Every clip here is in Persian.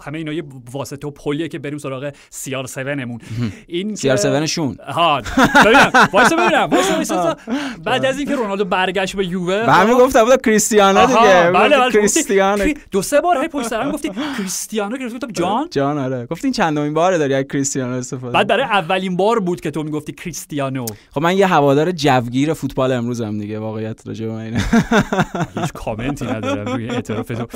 همه اینا یه واسطه و پلیه که بریم سراغ سی آر 7مون این سی آر 7 شون ها ببینم واسه ببینم واسه بعد از اینکه رونالدو برگشت به یووه من همین گفتم بود کریستیانو دیگه بله, بله، کریستیانو دو سه بار هی پشت سرم گفتی کریستیانو که گفتم جان آره. جان آره گفتی این چندمین باره داری از کریستیانو استفاده بعد برای اولین بار بود که تو میگفتی کریستیانو خب من یه هوادار جوگیر فوتبال امروز هم دیگه واقعیت راجع به من هیچ کامنتی ندارم روی اعتراف تو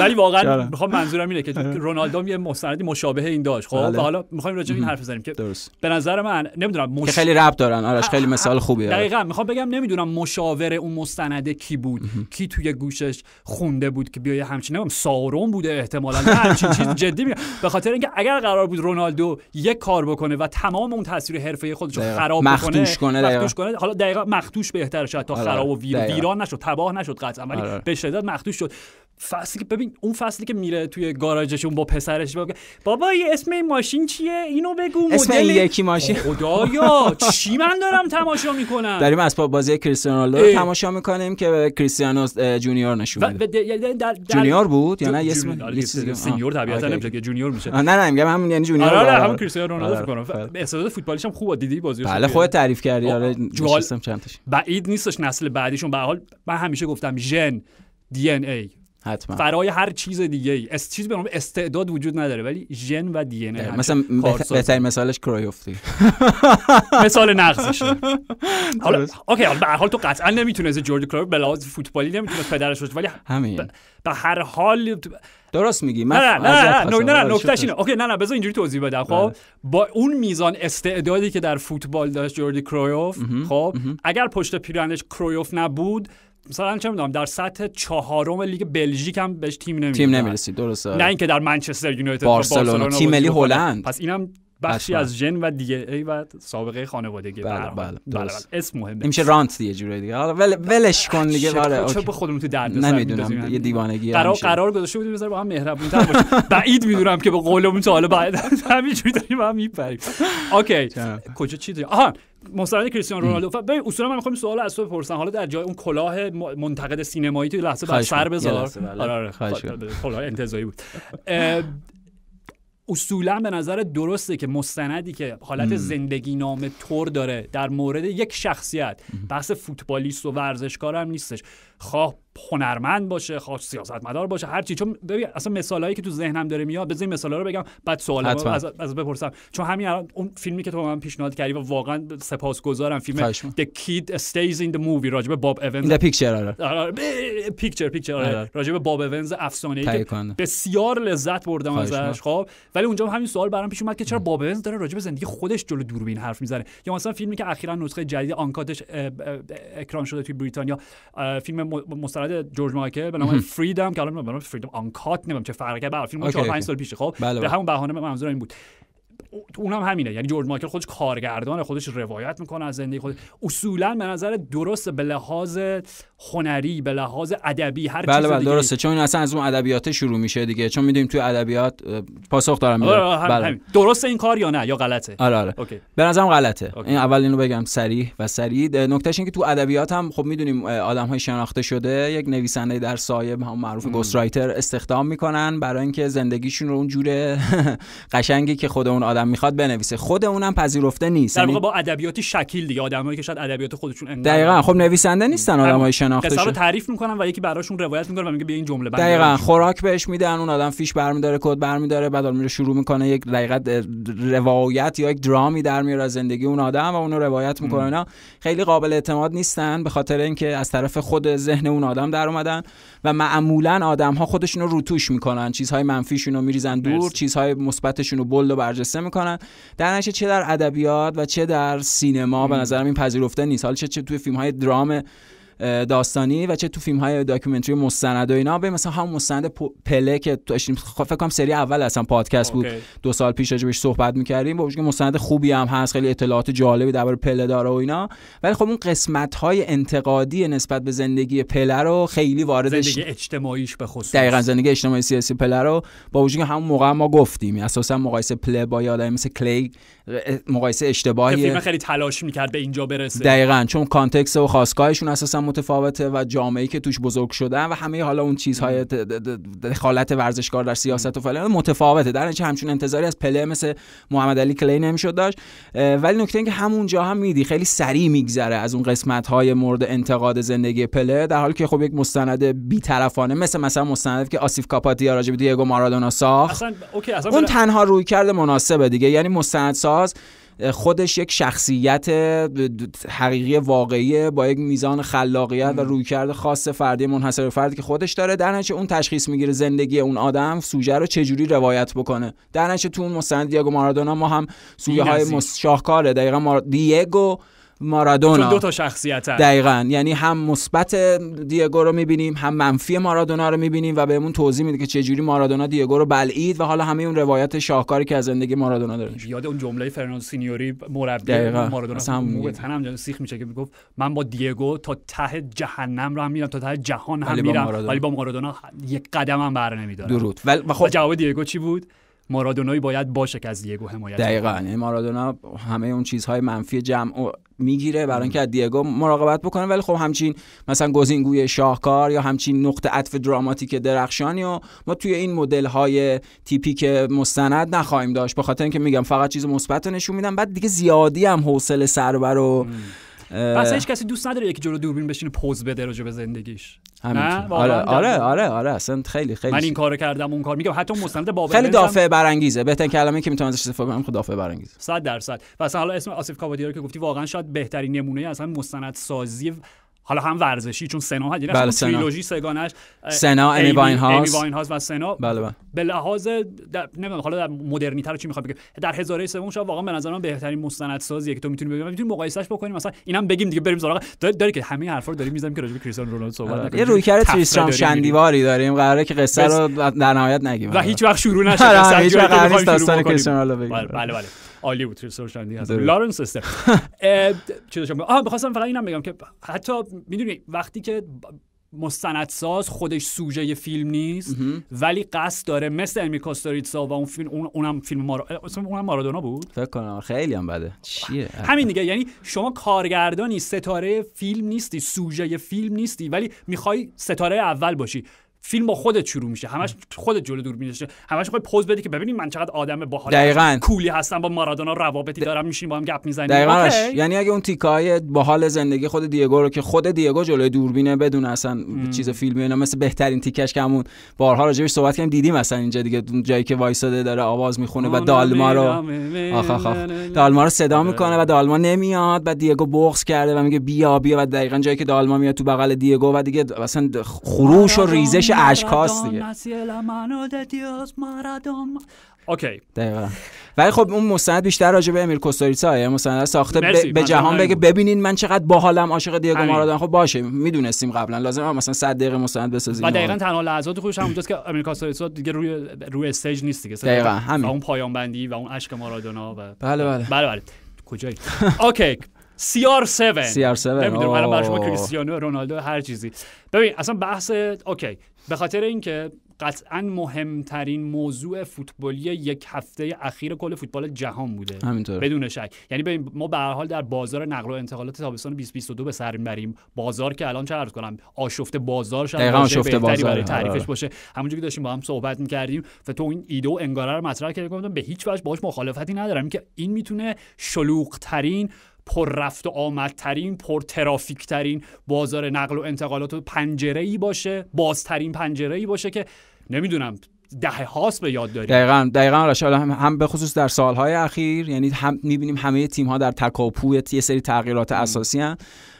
ولی واقعا میخوام منظورم اینه که رونالدو یه مستندی مشابه این داشت خب بله. حالا میخوایم راجع به این حرف بزنیم که درست. به نظر من نمیدونم مش... که خیلی رب دارن آرش خیلی مثال خوبیه آره. دقیقاً میخوام بگم نمیدونم مشاور اون مستنده کی بود کی توی گوشش خونده بود که بیای همچین نمیدونم سارون بوده احتمالاً همچین چیز جدی میگم به خاطر اینکه اگر قرار بود رونالدو یک کار بکنه و تمام اون تاثیر حرفه خودش رو خراب مخدوش کنه مختوش کنه حالا دقیقاً مخدوش بهتره شاید تا آره، خراب و ویران نشد تباه نشد قطعا ولی آره. به شدت مختوش شد فصلی که ببین اون فصلی که میره توی گاراژشون با پسرش با... بابا یه اسم این ماشین چیه اینو بگو اسم این یکی ماشین خدایا چی من دارم تماشا میکنم داریم از بازی کریستیانو رونالدو تماشا میکنیم که کریستیانو جونیور نشون میده جونیور بود یا نه اسم آره، سینیور طبیعتا آره. نمیشه که جونیور میشه نه نه میگم همون یعنی جونیور آره, آره، همون کریستیانو رونالدو فکر کنم احساسات فوتبالیش هم خوبه دیدی بازیش بله خودت تعریف کردی آره چنتش بعید نیستش نسل بعدیشون به حال من همیشه گفتم ژن دی ان ای حتما برای هر چیز دیگه ای است چیز به نام استعداد وجود نداره ولی ژن و دی ان مثلا بهترین مثالش کرویوفتی مثال نقصش حالا اوکی حالا به هر حال تو قطعا نمیتونه از جورج کرایوف به لحاظ فوتبالی نمیتونه پدرش باشه ولی همین به هر حال درست میگی نه نه نه نه نه آره، نکتهش اینه اوکی نه نه بذار اینجوری توضیح بدم خب بله. با اون میزان استعدادی که در فوتبال داشت جوردی کرویوف خب اگر پشت پیرنش کرویوف نبود مثلا چه میدونم در سطح چهارم لیگ بلژیک هم بهش تیم نمیرسید تیم نمیرسید درسته نه اینکه در منچستر یونایتد بارسلونا تیم ملی هلند پس اینم بخشی بله. از ژن و دیگه ای و سابقه خانوادگی بله بله، بله. بله, بله, اسم مهمه میشه رانت دیگه جوری دیگه حالا ولش کن دیگه آره چه به خودمون تو درد نمیدونم یه یعنی دیوانگی قرار قرار گذاشته بودیم بذار با هم مهربون تر باشیم بعید میدونم که به قولمون تا حالا بعد همینجوری داریم هم میپریم اوکی کجا چی دیگه آها مصاحبه کریستیانو رونالدو ببین اصولا من میخوام سوال از تو بپرسم حالا در جای اون کلاه منتقد سینمایی تو لحظه بعد سر بذار آره آره کلاه خب، خب، خب، انتزاعی بود اصولا به نظر درسته که مستندی که حالت زندگی نام تور داره در مورد یک شخصیت بحث فوتبالیست و ورزشکار هم نیستش خواه خب، هنرمند باشه خاص سیاستمدار باشه هر چی چون ببین اصلا مثالایی که تو ذهنم داره میاد بزنین مثالا رو بگم بعد سوال از, از بپرسم چون همین الان اون فیلمی که تو من پیشنهاد کردی و واقعا سپاسگزارم فیلم The Kid Stays in the Movie راجبه باب اونز The Picture آره پیکچر پیکچر راجبه باب اونز افسانه ای بسیار لذت بردم ازش خب ولی اونجا همین سوال برام پیش اومد که چرا باب اونز داره راجبه زندگی خودش جلو دوربین حرف میزنه یا مثلا فیلمی که اخیرا نسخه جدید آنکاتش اکران شده توی بریتانیا فیلم جورج مایکل به نام فریدم که الان فریدم آنکات نمیدونم چه فرقی برای فیلم 4 5 سال پیش خب بله، به بله. همون بهانه منظور این بود اونم همینه یعنی جورج مایکل خودش کارگردان خودش روایت میکنه از زندگی خودش اصولا به نظر درست به لحاظ هنری به لحاظ ادبی هر بله بله درسته چون این اصلا از اون ادبیات شروع میشه دیگه چون میدونیم توی ادبیات پاسخ دارم آره، بله. درسته این کار یا نه یا غلطه آره آره اوکی. به نظرم غلطه اوکی. این اول اینو بگم سریح و سریع نکتهش این که تو ادبیات هم خب میدونیم آدم های شناخته شده یک نویسنده در سایه هم معروف گست رایتر استخدام میکنن برای اینکه زندگیشون رو اون قشنگی که خود اون آدم میخواد بنویسه خود اونم پذیرفته نیست در یعنی با ادبیاتی شکیل دیگه آدمایی که شاید ادبیات خودشون دقیقاً خب نویسنده نیستن آدمای شناخته قصه رو تعریف میکنن و یکی براشون روایت میکنه و میگه بیا این جمله دقیقاً خوراک بهش میدن اون آدم فیش برمی برمیداره کد برمیداره بعد میره شروع میکنه یک روایت یا یک درامی در میاره از زندگی اون آدم و اونو روایت میکنه اینا خیلی قابل اعتماد نیستن به خاطر اینکه از طرف خود ذهن اون آدم در اومدن و معمولا آدمها خودشون رو روتوش میکنن چیزهای منفیشون رو میریزن دور چیزهای مثبتشون رو بلد و برجسته میکنن در چه در ادبیات و چه در سینما به نظرم این پذیرفته نیست حال چه, چه توی فیلم های درام داستانی و چه تو فیلم های داکیومنتری مستند و اینا به مثلا هم مستند پله که داشتیم خب، فکر کنم سری اول اصلا پادکست بود دو سال پیش راجبش صحبت میکردیم با وجود مستند خوبی هم هست خیلی اطلاعات جالبی درباره پله داره و اینا ولی خب اون قسمت های انتقادی نسبت به زندگی پله رو خیلی وارد زندگی اجتماعیش به خصوص دقیقاً زندگی اجتماعی سیاسی پله رو با وجود همون موقع ما گفتیم اساسا مقایسه پله با یادم مثل کلی مقایسه فیلم خیلی تلاش میکرد به اینجا برسه دقیقاً چون کانتکست و خاصگاهشون اساسا متفاوته و جامعه‌ای که توش بزرگ شدن و همه حالا اون چیزهای دخالت ورزشکار در سیاست و فلان متفاوته در نتیجه همچون انتظاری از پله مثل محمد علی کلی نمیشد داشت ولی نکته اینکه همونجا هم میدی خیلی سریع میگذره از اون قسمت مورد انتقاد زندگی پله در حالی که خب یک مستند بیطرفانه مثل مثلا مستند که آسیف کاپاتیا راجع به دیگو مارادونا ساخت اوکی اون بله. تنها روی کرده مناسبه دیگه یعنی ساز. خودش یک شخصیت حقیقی واقعی با یک میزان خلاقیت و رویکرد خاص فردی منحصر فرد که خودش داره در نتیجه اون تشخیص میگیره زندگی اون آدم سوژه رو چجوری روایت بکنه در نتیجه تو اون مستند دیگو مارادونا ما هم سویه های شاهکاره دقیقا مار... دیگو مارادونا دو تا شخصیت هم. دقیقا یعنی هم مثبت دیگو رو میبینیم هم منفی مارادونا رو میبینیم و بهمون توضیح میده که چجوری مارادونا دیگو رو بلعید و حالا همه اون روایت شاهکاری که از زندگی مارادونا داره یاد اون جمله فرناندو سینیوری مربی مارادونا هم تنم سیخ میشه که میگفت من با دیگو تا ته جهنم رو هم میرم تا ته جهان هم میرم ولی با مارادونا یک قدم هم بر نمیدارم درود خب و, خب جواب دیگو چی بود مارادونایی باید باشه که از دیگو حمایت دقیقاً یعنی مارادونا همه اون چیزهای منفی جمع میگیره برای اینکه از دیگو مراقبت بکنه ولی خب همچین مثلا گزینگوی شاهکار یا همچین نقطه عطف دراماتیک درخشانی و ما توی این مدل های تیپی که مستند نخواهیم داشت به خاطر اینکه میگم فقط چیز مثبت نشون میدم بعد دیگه زیادی هم حوصله سربر و پس هیچ کسی دوست نداره یکی جلو دوربین بشینه پوز بده راجع به زندگیش آره آره آره آره اصلا خیلی خیلی من این کارو کردم اون کار میگم حتی مستند بابل خیلی دافعه برانگیزه بهترین کلمه که میتونم ازش استفاده کنم خود خب دافعه برانگیزه 100 درصد و اصلا حالا اسم آصف رو که گفتی واقعا شاید بهترین نمونه اصلا مستند سازی حالا هم ورزشی چون سنا هست بله سنا. تریلوژی سگانش سنا امی واین هاوس امی هاوس و سنا بله بله به لحاظ نمیدونم حالا در تر چی میخواد بگه در هزاره سوم شاید واقعا به نظر من بهترین مستند مستندسازیه که تو میتونی بگی میتونی مقایسش بکنیم مثلا اینم بگیم دیگه بریم سراغ داری, داری که همه حرفا رو داریم میذاریم که راجع به کریستیانو رونالدو صحبت آره. نکنیم یه رویکر تریسترام شندیواری داریم قراره که قصه رو در نهایت نگیم و هیچ وقت شروع نشه قصه هیچ وقت داستان کریستیانو رونالدو بگیم بله بله, بله. عالی بود هست لارنس استر چی آها می‌خواستم فقط اینم بگم که حتی میدونی وقتی که مستندساز خودش سوژه فیلم نیست ولی قصد داره مثل امی کاستوریتسا و اون فیلم اونم فیلم مارا... اونم مارادونا بود فکر کنم خیلی هم بده چیه همین دیگه یعنی شما کارگردانی ستاره فیلم نیستی سوژه فیلم نیستی ولی میخوای ستاره اول باشی فیلم با خودت شروع میشه همش خودت جلو دور میشه همش خود پوز بدی که ببینید من چقدر آدم باحال دقیقاً کولی هستم با مارادونا روابطی دارم میشین با هم گپ میزنیم دقیقاً یعنی اگه اون تیکای باحال زندگی خود دیگو رو که خود دیگو جلوی دوربینه بدون اصلا مم. چیز فیلمی اینا مثل بهترین تیکش که همون بارها راجعش صحبت کردیم دیدیم مثلا اینجا دیگه اون جایی که وایساده داره آواز میخونه و دالما رو آخ آخ آخ دالما رو صدا آره. میکنه و دالما نمیاد و دیگو بغض کرده و میگه بیا بیا و دقیقاً جایی که دالما میاد تو بغل دیگو و دیگه مثلا خروش و آره، آره. ریزش میشه اشکاس دیگه اوکی دقیقا ولی خب اون مستند بیشتر راجع به امیر کوستاریتا یه مستند ساخته ب... به جهان بگه ببینین من چقدر باحالم عاشق دیگو مارادونا خب باشه میدونستیم قبلا لازم هم مثلا 100 دقیقه مستند بسازیم و دقیقا تنها لحظات هم همونجاست که امیر کوستاریتا دیگه روی روی استیج نیست دیگه دقیقا همین اون پایان بندی و اون عشق مارادونا و بله بله بله بله کجایی اوکی CR7 CR7 نمیدونم برای شما کریستیانو رونالدو هر چیزی ببین اصلا بحث اوکی به خاطر اینکه قطعا مهمترین موضوع فوتبالی یک هفته اخیر کل فوتبال جهان بوده همینطور. بدون شک یعنی ما به هر حال در بازار نقل و انتقالات تابستان 2022 به سر میبریم بازار که الان چه عرض کنم آشفته بازار شد دقیقاً آشفته بازار برای تعریفش آره. باشه همونجوری که داشتیم با هم صحبت میکردیم و تو این ایده و انگاره رو مطرح کردی به هیچ وجه باهاش مخالفتی ندارم که این میتونه شلوغ پر رفت و آمدترین پر ترین بازار نقل و انتقالات و پنجره ای باشه بازترین پنجره ای باشه که نمیدونم دهه هاست به یاد داریم دقیقا دقیقا آره، هم, هم به خصوص در سالهای اخیر یعنی هم میبینیم همه تیم ها در تکاپو یه سری تغییرات اساسی هم.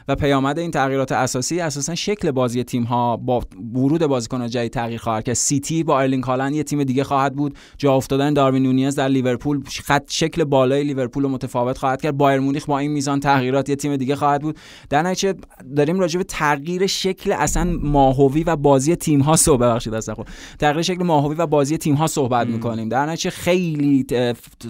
و پیامد این تغییرات اساسی اساسا شکل بازی تیم ها با ورود بازیکن جدید تغییر خواهد که سیتی با ارلینگ هالند یه تیم دیگه خواهد بود جا افتادن داروین نونیز در لیورپول خط شکل بالای لیورپول متفاوت خواهد کرد بایر مونیخ با این میزان تغییرات یه تیم دیگه خواهد بود در نتیجه داریم راجع به تغییر شکل اصلا ماهوی و بازی تیم ها صحبت بخشید اصلا تغییر شکل ماهوی و بازی تیم ها صحبت میکنیم در نتیجه خیلی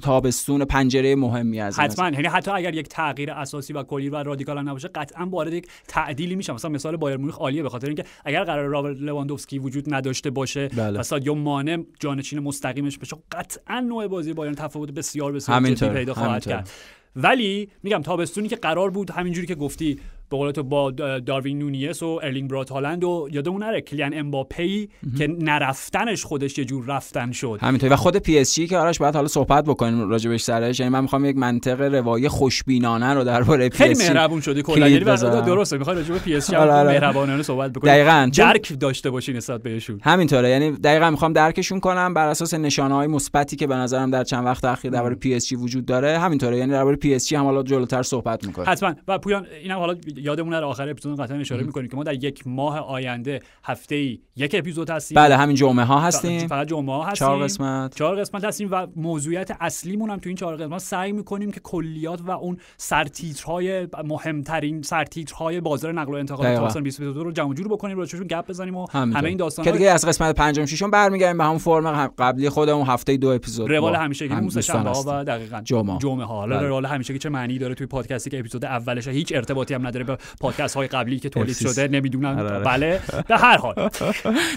تابستون پنجره مهمی از حتما یعنی حتی اگر یک تغییر اساسی و کلی و رادیکال نباشه قطعا هم وارد یک تعدیلی میشم مثلا مثال بایر مونیخ عالیه به خاطر اینکه اگر قرار رابر لواندوفسکی وجود نداشته باشه بله. و سادیو مانه جانشین مستقیمش بشه قطعا نوع بازی بایرن تفاوت بسیار بسیار جدی پیدا خواهد کرد ولی میگم تابستونی که قرار بود همینجوری که گفتی به قول تو با داروین نونیس و ارلینگ برات هالند و یادمون نره کلین امباپه که نرفتنش خودش یه جور رفتن شد همینطوری و خود پی اس که آرش بعد حالا صحبت بکنیم راجبش سرش یعنی من میخوام یک منطق روایی خوشبینانه رو درباره پی اس جی مهربون شده کلا یعنی درسته میخوام به پی اس جی آره، آره، آره. مهربانانه صحبت بکنیم دقیقاً درک داشته باشین نسبت بهشون همینطوره یعنی دقیقاً میخوام درکشون کنم بر اساس نشانه های مثبتی که به نظرم در چند وقت اخیر درباره پی اس جی وجود داره همینطوره یعنی درباره پی اس جی هم حالا جلوتر صحبت میکنیم حتما و پویان اینم حالا یادمون هر آخر اپیزود قطعا اشاره میکنیم که ما در یک ماه آینده هفته ای یک اپیزود هستیم بله همین جمعه ها هستیم فقط جمعه ها هستیم چهار قسمت چهار قسمت هستیم و موضوعیت اصلیمون هم تو این چهار قسمت سعی میکنیم که کلیات و اون سرتیترهای مهمترین سرتیترهای بازار نقل و انتقالات تابستان 2022 رو جمع جور بکنیم راجعش گپ بزنیم و همه این داستانا که دیگه از قسمت پنجم ششم برمیگردیم به همون فرم قبلی خودمون هفته دو اپیزود روال موسی شنبه ها و دقیقاً جمعه ها حالا بله. روال که چه معنی داره توی پادکستی که اپیزود اولش هیچ ارتباطی هم نداره به پادکست های قبلی که تولید شده نمیدونن آره، آره. بله به هر حال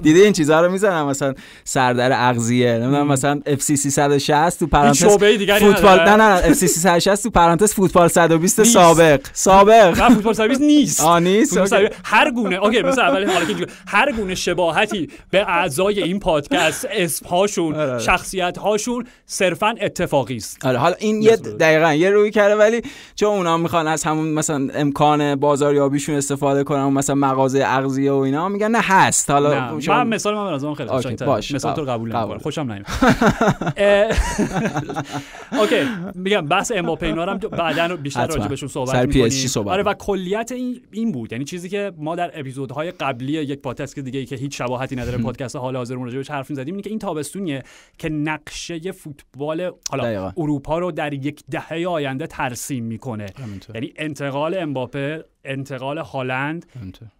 دیده این چیزا رو میزنم مثلا سردر اغذیه نمیدونم مثلا اف سی 360 تو پرانتز فوتبال نه نه اف سی 360 تو پرانتز فوتبال 120 سابق سابق نه فوتبال 120 نیست آ نیست هر گونه اوکی مثلا اول حالا که هر گونه شباهتی به اعضای این پادکست هاشون آره، شخصیت هاشون صرفا اتفاقی است حالا این یه دقیقا یه روی کرده ولی چون اونا میخوان از همون مثلا امکان بازاریابیشون استفاده کنن مثلا مغازه اغذیه و اینا میگن نه هست حالا نه. شما... من مثال من از اون خیلی قشنگ‌تر مثال تو قبول نمی‌کنم خوشم نمیاد اوکی میگم بس امباپه اینا هم بیشتر راجع بهشون صحبت می‌کنیم آره و کلیت این این بود یعنی چیزی که ما در اپیزودهای قبلی یک پادکست دیگه ای که هیچ شباهتی نداره پادکست حال حاضرمون راجع بهش حرف می‌زدیم اینه که این تابستونیه که نقشه فوتبال حالا اروپا رو در یک دهه آینده ترسیم میکنه یعنی انتقال امباپه انتقال هالند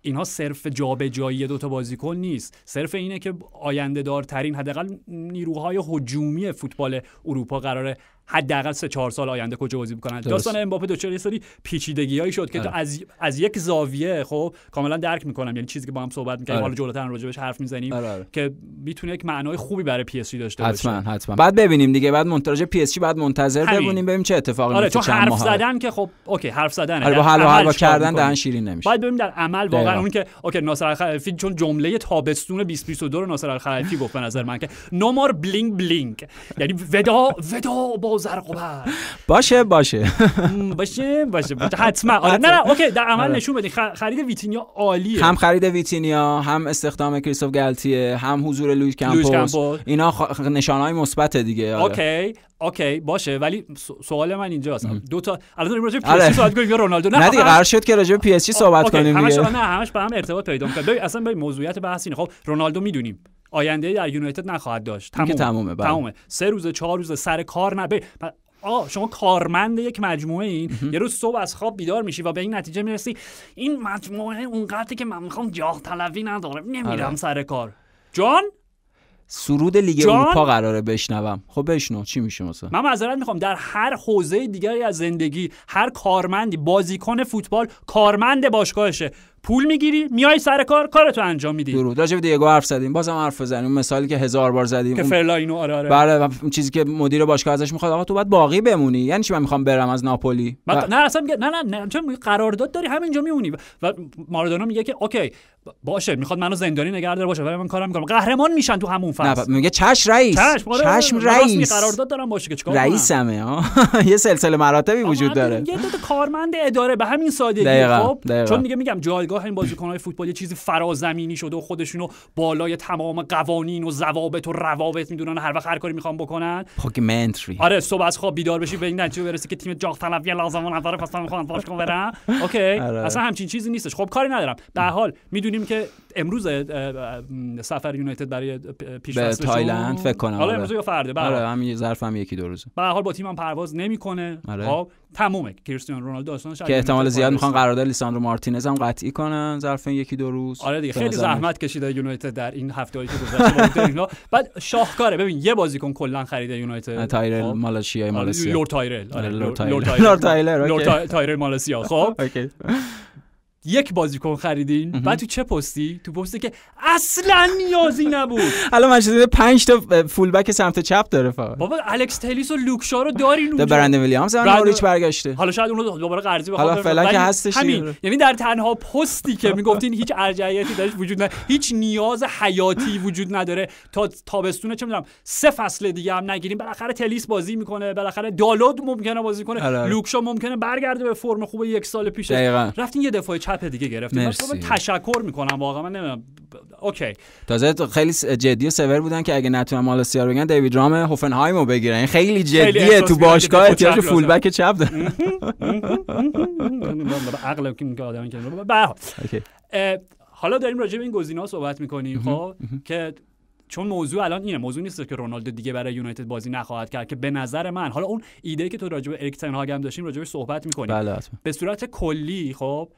اینها صرف جابجایی دوتا بازیکن نیست صرف اینه که آینده دارترین حداقل نیروهای هجومی فوتبال اروپا قراره حداقل سه چهار سال آینده کجا بازی میکنن داستان امباپه دوچاری یه سری پیچیدگیایی شد که تو آره. از از یک زاویه خب کاملا درک میکنم یعنی چیزی که با هم صحبت میکنیم آره. حالا جلوتر بهش حرف میزنیم آره، که میتونه یک معنای خوبی برای پی اس داشته باشه حتما حتما بعد ببینیم دیگه بعد مونتاژ پی اس بعد منتظر بمونیم ببینیم چه اتفاقی آره چون حرف زدن که خب اوکی حرف زدن آره با حلوا حلوا کردن دهن شیرین نمیشه بعد ببینیم در عمل واقعا اون که اوکی ناصر الخلفی چون جمله تابستون 2022 رو ناصر الخلفی گفت به نظر من که نو مور بلینگ بلینگ یعنی ودا ودا زرق و برق باشه باشه باشه باشه حتما آره نه نه اوکی در عمل آره. نشون بدین خرید ویتینیا عالیه هم خرید ویتینیا هم استخدام کریستوف گالتیه هم حضور لوئیس کمپوس اینا نشانه نشانهای مثبت دیگه آره. اوکی اوکی باشه ولی سوال من اینجا دو تا الان داریم راجع به آره. پی صحبت کنیم یا رونالدو نه دیگه قرار شد که راجع به پی اس جی صحبت کنیم دیگه همش نه همش با هم ارتباط پیدا می‌کنه اصلا به موضوعیت بحث اینه خب رونالدو میدونیم آینده در یونایتد نخواهد داشت تمام. تمومه, بله. تمومه. سه روز چهار روز سر کار نبه آ شما کارمند یک مجموعه این یه روز صبح از خواب بیدار میشی و به این نتیجه میرسی این مجموعه اونقدر که من میخوام جاه تلوی نداره نمیرم آره. سر کار جان سرود لیگ اروپا قراره بشنوم خب بشنو چی میشه مثلا من معذرت میخوام در هر حوزه دیگری از زندگی هر کارمندی بازیکن فوتبال کارمند باشگاهشه پول میگیری میای سر کار کارتو انجام میدی درود راجع به دیگو حرف زدیم بازم حرف بزنیم مثالی که هزار بار زدیم که فرلاینو آره آره بله چیزی که مدیر باشگاه ازش میخواد آقا تو باید باقی بمونی یعنی چی من میخوام برم از ناپولی با... نه اصلا میگه نه نه نه چون قرارداد داری همینجا میمونی و مارادونا میگه که اوکی باشه میخواد منو زندانی نگه باشه ولی من کارم میکنم قهرمان میشن تو همون فصل میگه چش رئیس چشم, آره، آره، چشم رئیس قرارداد دارم باشه که چیکار رئیسمه یه سلسله مراتبی وجود داره یه کارمند اداره به همین سادگی خب چون میگه میگم جای نگاه این بازیکن‌های فوتبال یه چیزی فرازمینی شده و خودشونو بالای تمام قوانین و ضوابط و روابط میدونن هر وقت هر کاری میخوان بکنن پاکیمنتری آره صبح از خواب بیدار بشی به این نتیجه برسی که تیم جاغ طلبی لازم نداره پس میخوان میخوام باشگاه اوکی آره. اصلا همچین چیزی نیستش خب کاری ندارم به حال میدونیم که امروز سفر یونایتد برای پیش تایلند فکر کنم حالا آره، آره. امروز فردا آره همین ظرف هم یکی دو روزه به حال با تیمم پرواز نمیکنه خب تمومه کریستیانو رونالدو داستانش که احتمال زیاد میخوان قرارداد لیساندرو مارتینز هم قطعی کنن ظرف یکی دو روز آره دیگه خیلی زحمت کشیده یونایتد در این هفته‌ای که گذشته بعد شاهکاره ببین یه بازیکن کلا خریده یونایتد آره، تایرل خب. مالاشیا آره، مالاسیا لورد تایرل آره، لورد تایرل لورد تایرل مالاسیا خب یک بازیکن خریدین بعد تو چه پستی تو پستی که اصلا نیازی نبود الان منچستر 5 تا فول بک سمت چپ داره فقط بابا الکس تلیس و لوکشا رو دارین اونجا برند ویلیامز هم نوریچ برگشته حالا شاید اونو دوباره قرضی بخواد حالا فعلا که هستش همین یعنی در تنها پستی که میگفتین هیچ ارجحیتی درش وجود نداره هیچ نیاز حیاتی وجود نداره تا تابستون چه میدونم سه فصل دیگه هم نگیریم بالاخره تلیس بازی میکنه بالاخره دالود ممکنه بازی کنه آره، آره. لوکشا ممکنه برگرده به فرم خوب یک سال پیش رفتین یه دفاع دیگه گرفتیم مرسی. من تشکر میکنم واقعا من نمیدونم اوکی تازه خیلی جدی و سور بودن که اگه نتونم مال سیار بگن دیوید رام هوفنهایمو بگیرن خیلی جدیه تو باشگاه احتیاج فول بک چپ داره عقل که حالا داریم راجع به این ها صحبت میکنیم خب که چون موضوع الان اینه موضوع نیست که رونالدو دیگه برای یونایتد بازی نخواهد کرد که به نظر من حالا اون ایده که تو راجع به اریک هم داشتیم راجع صحبت میکنیم بله به صورت کلی خب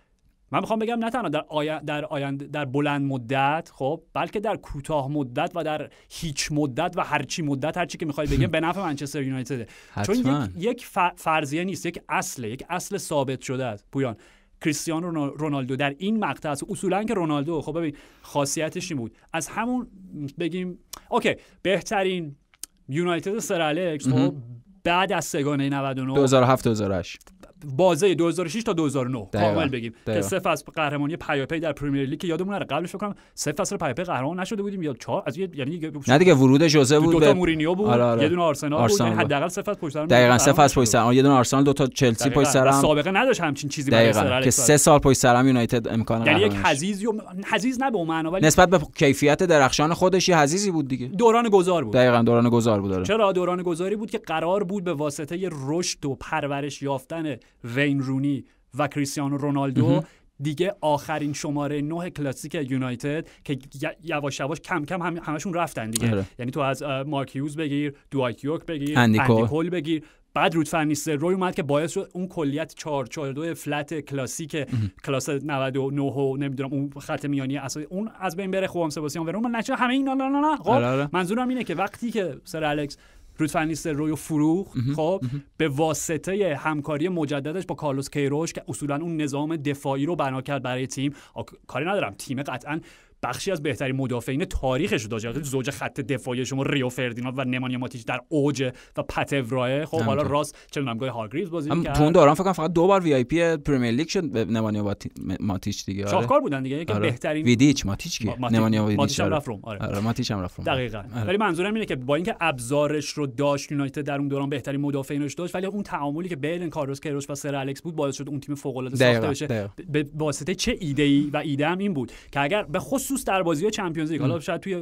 من میخوام بگم نه تنها در آی... در, در بلند مدت خب بلکه در کوتاه مدت و در هیچ مدت و هرچی مدت هرچی که میخوای بگیم به نفع منچستر یونایتده چون یک, یک فرضیه نیست یک اصل یک اصل ثابت شده است پویان کریستیانو رونالدو در این مقطع است اصولا که رونالدو خب ببین خاصیتش این بود از همون بگیم اوکی بهترین یونایتد سرالکس خب، بعد از سگانه 99 2007 2008 بازه 2006 تا 2009 کامل خب، بگیم که سه فصل قهرمانی پیاپی در پرمیر لیگ یادمون نره قبلش فکر کنم سه فصل پیاپی قهرمان نشده بودیم یا چهار از یعنی نه دیگه ورود جوزه بود دو تا مورینیو بود آره آره. یه دونه آرسنال, آرسنال یعنی بود حداقل سه فصل پشت سر دقیقاً سه فصل پشت سر یه دونه آرسنال دو تا چلسی پشت سر سابقه نداشت همچین چیزی برای سر که سه سال پشت سر یونایتد امکان یعنی یک و حزیز نه به معنا ولی نسبت به کیفیت درخشان خودش یه حزیزی بود دیگه دوران گذار بود دقیقاً دوران گذار بود آره. چرا دوران گذاری بود که قرار بود به واسطه رشد و پرورش یافتن وین رونی و کریستیانو رونالدو دیگه آخرین شماره نه کلاسیک یونایتد که یواش یواش کم کم هم همشون رفتن دیگه آره. یعنی تو از مارکیوز بگیر دوایت یورک بگیر اندیکول بگیر بعد رود فرنیستر روی اومد که باعث شد اون کلیت 442 فلت کلاسیک کلاس 99 و نمیدونم اون خط میانی اصلا اون از بین بره خوام سباسیان ورون من همه این نه نه نه خب آره، آره. منظورم اینه که وقتی که سر الکس کروس روی فروخ خب به واسطه همکاری مجددش با کارلوس کیروش که اصولا اون نظام دفاعی رو بنا کرد برای تیم کاری ندارم تیم قطعا بخشی از بهترین مدافعین تاریخش بود یعنی زوج خط دفاعی شما ریو فردیناند و نمانیا ماتیچ در اوج و پاتورا خب حالا راست چه نمگاه هاگریز بازی کرد تو اون دوران فکر فقط دو بار وی آی پی پرمیر لیگ شد نمانیا ماتیچ دیگه آره. شاهکار بودن دیگه یکی آره. بهترین ویدیچ ماتیچ کی نمانیا ویدیچ ماتیچ هم آره, آره. آره. ماتیچ هم رفتم دقیقاً آره. ولی منظورم اینه که با اینکه ابزارش رو داشت یونایتد در اون دوران بهترین مدافعینش داشت ولی اون تعاملی که بین کارلوس کروش و سر الکس بود باعث شد اون تیم فوق ساخته بشه به واسطه چه ایده و ایده این بود که اگر به خصوص خصوص در بازی چمپیونز لیگ حالا شاید توی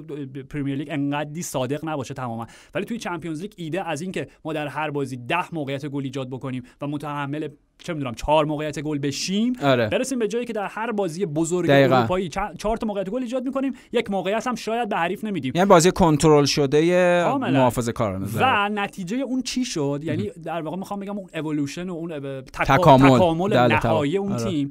پرمیر لیگ انقدی صادق نباشه تماما ولی توی چمپیونز لیگ ایده از اینکه ما در هر بازی ده موقعیت گل ایجاد بکنیم و متحمل چه میدونم چهار موقعیت گل بشیم آره. برسیم به جایی که در هر بازی بزرگ اروپایی چهار تا موقعیت گل ایجاد میکنیم یک موقعیت هم شاید به حریف نمیدیم یعنی بازی کنترل شده محافظه کار و نتیجه اون چی شد یعنی در واقع میخوام بگم اون اِوولوشن و اون تکامل, بله، تکامل نهایی اون آره. تیم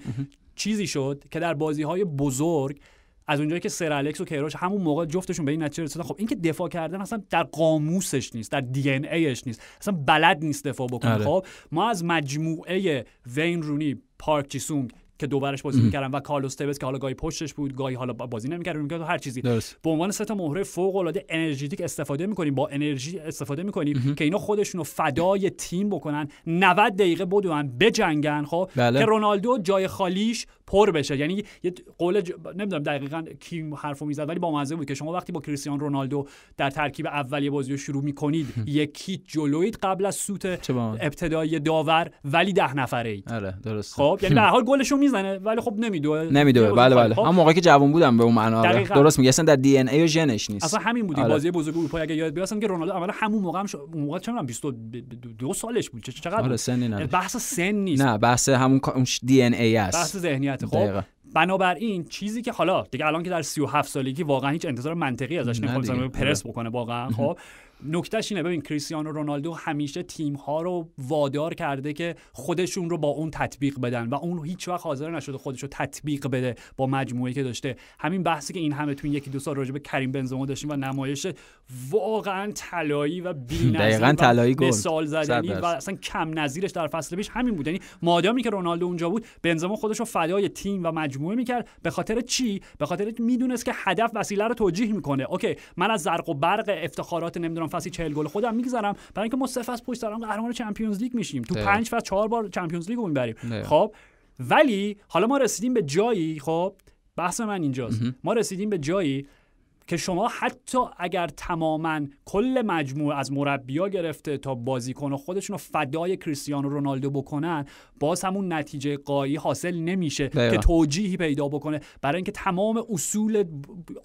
چیزی شد که در بازی های بزرگ از اونجایی که سر الکس و کیروش همون موقع جفتشون به این نتیجه رسیدن خب اینکه دفاع کردن اصلا در قاموسش نیست در دی ان ایش نیست اصلا بلد نیست دفاع بکنه آره. خب ما از مجموعه وین رونی پارک چیسونگ که دوبارش بازی میکردن و کارلوس تبس که حالا گاهی پشتش بود گاهی حالا بازی نمیکرد میکرد هر چیزی به عنوان سه تا مهره فوق العاده انرژتیک استفاده میکنیم با انرژی استفاده میکنیم که اینا خودشونو فدای تیم بکنن 90 دقیقه بدون بجنگن خب بله. که رونالدو جای خالیش پر بشه یعنی یه قول ج... نمیدونم دقیقا کی حرفو میزد ولی با مزه بود که شما وقتی با کریستیانو رونالدو در ترکیب اولیه بازی رو شروع میکنید یکی جلوید قبل از سوت ابتدایی داور ولی ده نفره اید آره درست خب یعنی به حال گلشو میزنه ولی خب نمیدوه نمیدوه بله بله خب. هم بله. خب. موقعی که جوان بودم به اون معنا آره. درست میگی اصلا در دی ان ای و ژنش نیست اصلا همین بودی آره. بازی بزرگ اروپا اگه یاد که رونالدو اولا همون موقع هم موقع چه 22 سالش بود چقدر آره بحث سن نیست نه بحث همون دی ان ای است بحث ذهنی خب بنابراین چیزی که حالا دیگه الان که در 37 سالگی واقعا هیچ انتظار منطقی ازش نمیخوام پرس بکنه واقعا خب نکتهش اینه ببین کریستیانو رونالدو همیشه تیم ها رو وادار کرده که خودشون رو با اون تطبیق بدن و اون هیچ وقت حاضر نشده خودش رو تطبیق بده با مجموعه که داشته همین بحثی که این همه تو یکی دو سال راجع به کریم بنزما داشتیم و نمایش واقعا طلایی و بی‌نظیر طلایی گل زدنی و اصلا کم نظیرش در فصل پیش همین بود یعنی مادامی که رونالدو اونجا بود بنزما خودش رو فدای تیم و مجموعه میکرد به خاطر چی به خاطر میدونست که هدف وسیله رو توجیه میکنه اوکی من از زرق و برق افتخارات نمیدونم میکنم فصل گل خودم میگذرم برای اینکه ما سه فصل پشت سر قهرمان چمپیونز لیگ میشیم تو پنج فصل چهار بار چمپیونز لیگ رو میبریم خب ولی حالا ما رسیدیم به جایی خب بحث من اینجاست ما رسیدیم به جایی که شما حتی اگر تماما کل مجموعه از مربیا گرفته تا بازیکن خودشون رو فدای کریستیانو رونالدو بکنن باز همون نتیجه قایی حاصل نمیشه که توجیهی پیدا بکنه برای اینکه تمام اصول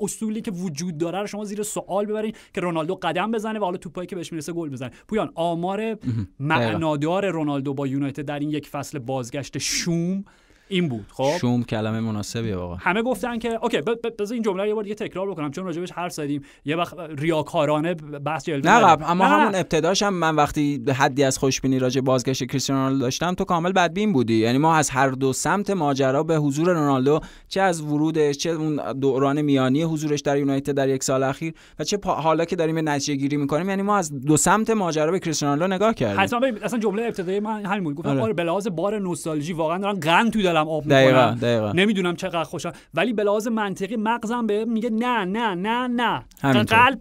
اصولی که وجود داره رو شما زیر سوال ببرین که رونالدو قدم بزنه و حالا توپایی که بهش میرسه گل بزنه پویان آمار معنادار رونالدو با یونایتد در این یک فصل بازگشت شوم این بود خب شوم کلمه مناسبیه واقعا همه گفتن که اوکی بذار این جمله یه بار دیگه تکرار بکنم چون راجبش حرف زدیم یه وقت ریاکارانه بحث جلوه نه قبل اما همون ابتداش هم من وقتی حدی از خوشبینی راجع بازگشت کریستیانو رونالدو داشتم تو کامل بدبین بودی یعنی ما از هر دو سمت ماجرا به حضور رونالدو چه از ورودش چه اون دوران میانی حضورش در یونایتد در یک سال اخیر و چه حالا که داریم نتیجه گیری میکنیم یعنی ما از دو سمت ماجرا به کریستیانو رونالدو نگاه کردیم حتما اصلا جمله ابتدایی من همین بود گفتم آره, آره، بلاز بار نوستالژی واقعا دارن قند تو دارم نمیدونم چقدر خوشم ولی به لحاظ منطقی مغزم به میگه نه نه نه نه همینطور. قلب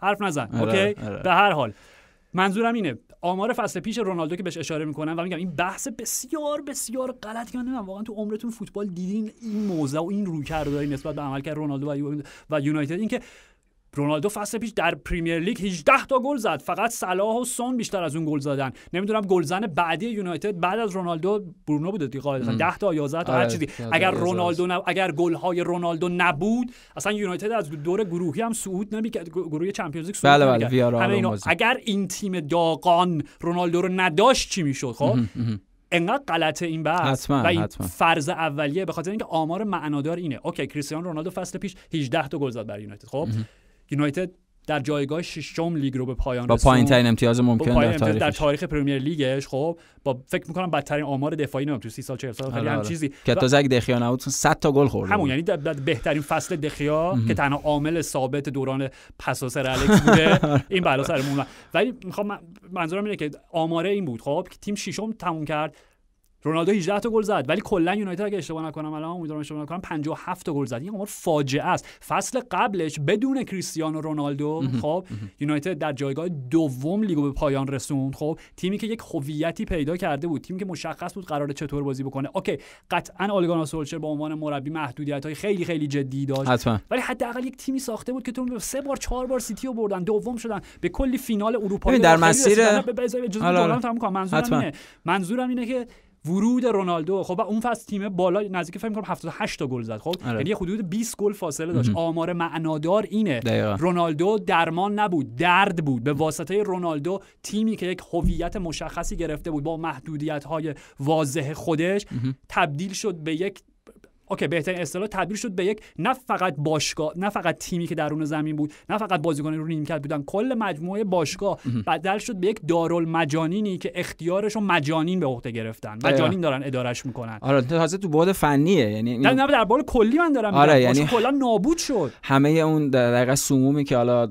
حرف نزن آره، اوکی آره. به هر حال منظورم اینه آمار فصل پیش رونالدو که بهش اشاره میکنم و میگم این بحث بسیار بسیار غلطی که من واقعا تو عمرتون فوتبال دیدین این موزه و این رویکرد دارین نسبت به عملکرد رونالدو و یونایتد اینکه رونالدو فصل پیش در پریمیر لیگ 18 تا گل زد فقط صلاح و سون بیشتر از اون گل زدن نمیدونم گلزن بعدی یونایتد بعد از رونالدو برونو بود دیگه 10 تا 11 تا هر آره، چیزی اگر رونالدو نب... اگر های رونالدو نبود اصلا یونایتد از دور گروهی هم صعود نمی کرد گروه چمپیونز لیگ صعود بله, بله، اگر این تیم داغان رونالدو رو نداشت چی میشد خب انقدر غلط این بحث و این حتما. فرض اولیه به خاطر اینکه آمار معنادار اینه اوکی کریستیانو رونالدو فصل پیش 18 تا گل زد برای یونایتد خب یونایتد در جایگاه ششم لیگ رو به پایان با پایین ترین امتیاز ممکن در تاریخ در تاریخ پرمیر لیگش خب با فکر میکنم بدترین آمار دفاعی نمیدونم تو 30 سال 40 سال خیلی آره، هم آره. چیزی که تا زگ دخیا نبود 100 تا گل خورد همون یعنی در بهترین فصل دخیا که تنها عامل ثابت دوران پساسر بوده این بالا سرمون ولی خب میخوام منظورم اینه که آماره این بود خب تیم ششم تموم کرد رونالدو 18 تا گل زد ولی کلا یونایتد اگه اشتباه نکنم الان امیدوارم اشتباه نکنم 57 تا گل زد این عمر فاجعه است فصل قبلش بدون کریستیانو رونالدو خب یونایتد در جایگاه دوم لیگو به پایان رسوند خب تیمی که یک هویتی پیدا کرده بود تیمی که مشخص بود قراره چطور بازی بکنه اوکی قطعا آلگانا سولشر به عنوان مربی محدودیت های خیلی خیلی جدی داشت ولی حداقل یک تیمی ساخته بود که تو سه بار چهار بار سیتی رو بردن دوم شدن به کلی فینال اروپا در مسیر منظورم اینه که ورود رونالدو خب اون فصل تیم بالا نزدیک فکر کنم 78 تا گل زد خب آره. یعنی حدود 20 گل فاصله داشت آمار معنادار اینه رونالدو درمان نبود درد بود به واسطه رونالدو تیمی که یک هویت مشخصی گرفته بود با محدودیت های واضح خودش تبدیل شد به یک اوکی بهترین اصطلاح تبدیل شد به یک نه فقط باشگاه نه فقط تیمی که درون زمین بود نه فقط بازیکن رو نیمکت بودن کل مجموعه باشگاه بدل شد به یک مجانینی که اختیارش رو مجانین به عهده گرفتن مجانین دارن ادارش میکنن آره تازه تو بعد فنیه یعنی نه در بال کلی من دارم آره یعنی کلا نابود شد همه اون واقع سمومی که حالا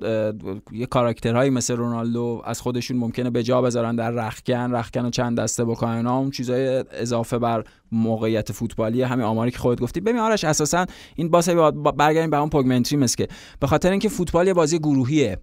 یه کاراکترهایی مثل رونالدو از خودشون ممکنه به جا بذارن در رخکن رخکن چند دسته بکنن اون چیزای اضافه بر موقعیت فوتبالی همین آماری که خودت گفتی ببین آرش اساسا این باسه برگردیم به اون پگمنتری که به خاطر اینکه فوتبال یه بازی گروهیه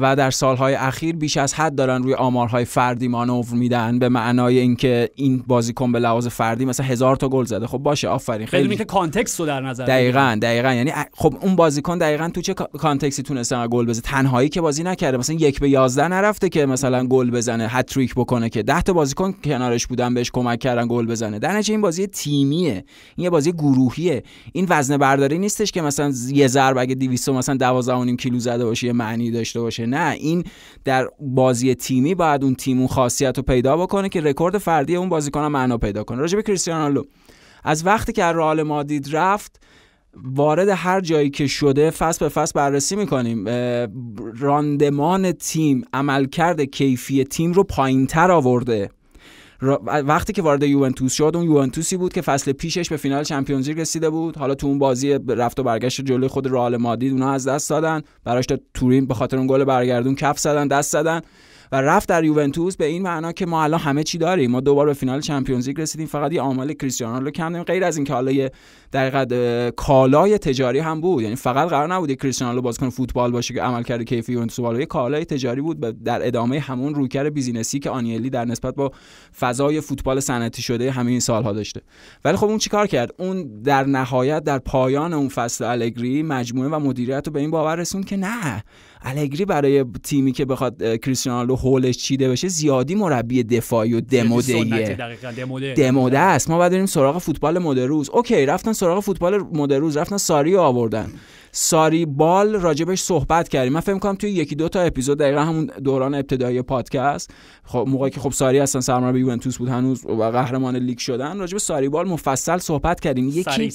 و در سالهای اخیر بیش از حد دارن روی آمارهای فردی مانور میدن به معنای اینکه این بازیکن به لحاظ فردی مثلا هزار تا گل زده خب باشه آفرین خیلی اینکه کانتکست رو در نظر دقیقاً دقیقاً یعنی خب اون بازیکن دقیقاً تو چه کانتکستی تونسته گل بزنه تنهایی که بازی نکرده مثلا یک به 11 نرفته که مثلا گل بزنه هتریک بکنه که 10 تا بازیکن کنارش بودن بهش کمک کردن گل بزنه در این بازی تیمیه این یه بازی گروهیه این وزنه برداری نیستش که مثلا یه ضرب اگه 200 مثلا 12 کیلو زده باشه یه معنی داشته باشه نه این در بازی تیمی باید اون تیم اون خاصیت رو پیدا بکنه که رکورد فردی اون بازیکن معنا پیدا کنه راجع به کریستیانو از وقتی که رئال مادید رفت وارد هر جایی که شده فصل به فصل بررسی میکنیم راندمان تیم عملکرد کیفی تیم رو پایین تر آورده وقتی که وارد یوونتوس شد اون یوونتوسی بود که فصل پیشش به فینال چمپیونز لیگ رسیده بود حالا تو اون بازی رفت و برگشت جلوی خود رئال مادید اونها از دست دادن براش تا تورین به خاطر اون گل برگردون کف زدن دست زدن و رفت در یوونتوس به این معنا که ما الان همه چی داریم ما دوباره به فینال چمپیونز لیگ رسیدیم فقط یه آمال کریستیانو رو کم غیر از اینکه حالا یه در کالای تجاری هم بود یعنی فقط قرار نبود کریستیانو بازیکن فوتبال باشه که عملکرد کیفی یوونتوس بالا یه کالای تجاری بود در ادامه همون روکر بیزینسی که آنیلی در نسبت با فضای فوتبال صنعتی شده همین این سالها داشته ولی خب اون چیکار کرد اون در نهایت در پایان اون فصل الگری مجموعه و مدیریت رو به این باور رسوند که نه الگری برای تیمی که بخواد کریستیانو رونالدو هولش چیده بشه زیادی مربی دفاعی و دمودیه دموده است ما باید بریم سراغ فوتبال مدروز اوکی رفتن سراغ فوتبال مدروز رفتن ساری آوردن ساری بال راجبش صحبت کردیم من فکر کنم توی یکی دو تا اپیزود دقیقا همون دوران ابتدایی پادکست خب موقعی که خب ساری اصلا سرمربی یوونتوس بود هنوز و قهرمان لیگ شدن راجب ساری بال مفصل صحبت کردیم یکی